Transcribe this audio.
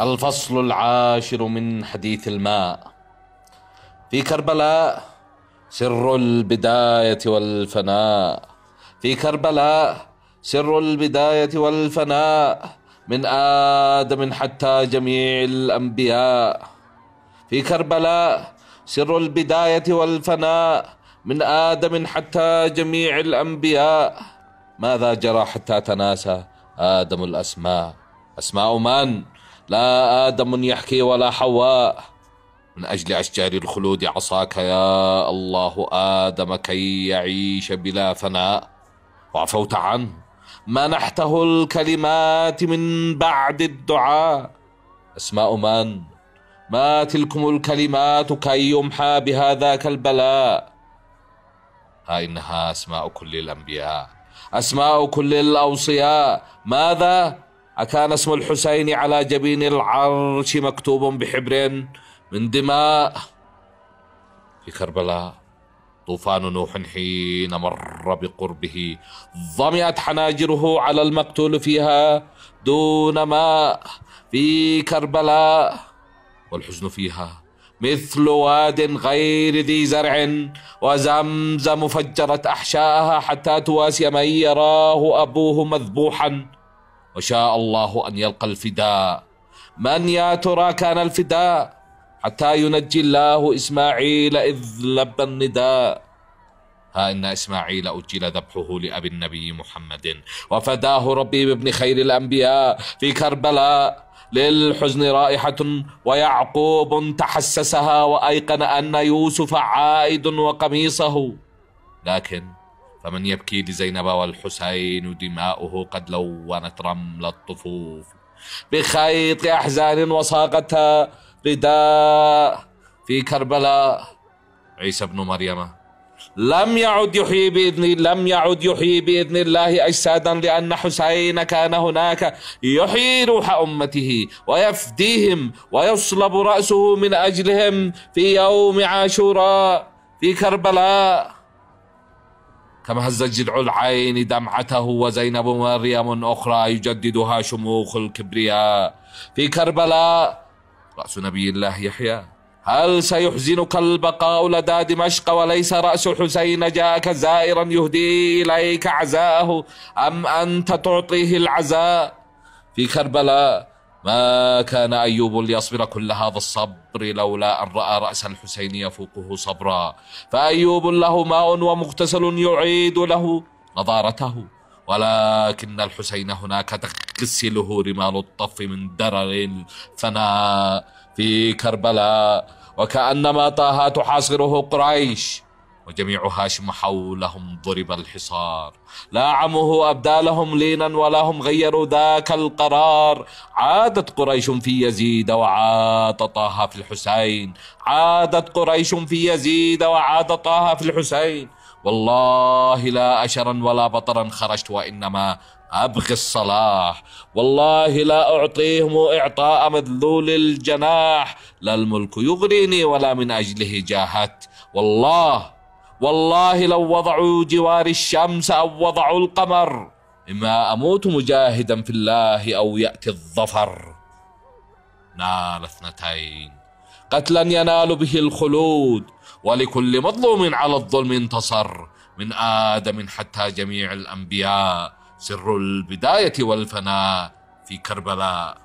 الفصل العاشر من حديث الماء في كربلاء سر البداية والفناء في كربلاء سر البداية والفناء من آدم حتى جميع الأنبياء في كربلاء سر البداية والفناء من آدم حتى جميع الأنبياء ماذا جرى حتى تناسى آدم الأسماء أسماء من؟ لا آدم يحكي ولا حواء من أجل أشجار الخلود عصاك يا الله آدم كي يعيش بلا فناء وعفوت عنه منحته الكلمات من بعد الدعاء أسماء من ما تلكم الكلمات كي يمحى بهذاك البلاء ها إنها أسماء كل الأنبياء أسماء كل الأوصياء ماذا أكان اسم الحسين على جبين العرش مكتوب بحبر من دماء في كربلاء طوفان نوح حين مر بقربه ظمئت حناجره على المقتول فيها دون ماء في كربلاء والحزن فيها مثل واد غير ذي زرع وزمزم فجرت احشاءها حتى تواسي من يراه ابوه مذبوحا وشاء الله أن يلقى الفداء من يا ترى كان الفداء حتى ينجي الله إسماعيل إذ لبى النداء ها إن إسماعيل أجل ذبحه لأبي النبي محمد وفداه ربي بابن خير الأنبياء في كربلاء للحزن رائحة ويعقوب تحسسها وأيقن أن يوسف عائد وقميصه لكن فمن يبكي لزينب والحسين دماؤه قد لونت رمل الطفوف بخيط أحزان وساقتها رداء في كربلاء عيسى بن مريم لم يعد يحيي بإذن لم يعد يحيي بإذن الله أجسادا لأن حسين كان هناك يحيي روح أمته ويفديهم ويصلب رأسه من أجلهم في يوم عاشوراء في كربلاء كما هز جذع العين دمعته وزينب مريم أخرى يجددها شموخ الكبرياء في كربلاء رأس نبي الله يحيى هل سيحزنك البقاء لدى دمشق وليس رأس حسين جاءك زائرا يهدي إليك عزاءه أم أنت تعطيه العزاء في كربلاء ما كان أيوب ليصبر كل هذا الصبر لولا أن رأى رأس الحسين يفوقه صبرا فأيوب له ماء ومغتسل يعيد له نضارته ولكن الحسين هناك تغسله رمال الطف من درر الفناء في كربلاء وكأنما طه تحاصره قريش وجميع هاشم حولهم ضرب الحصار لا لاعموه أبدالهم لينا ولا هم غيروا ذاك القرار عادت قريش في يزيد وعاد طه في الحسين عادت قريش في يزيد وعاد طه في الحسين والله لا أشرا ولا بطرا خرجت وإنما أبغي الصلاح والله لا أعطيهم إعطاء مذلول الجناح لا الملك يغريني ولا من أجله جاهت والله والله لو وضعوا جوار الشمس أو وضعوا القمر إما أموت مجاهدا في الله أو يأتي الظفر نال اثنتين قتلا ينال به الخلود ولكل مظلوم على الظلم انتصر من آدم حتى جميع الأنبياء سر البداية والفناء في كربلاء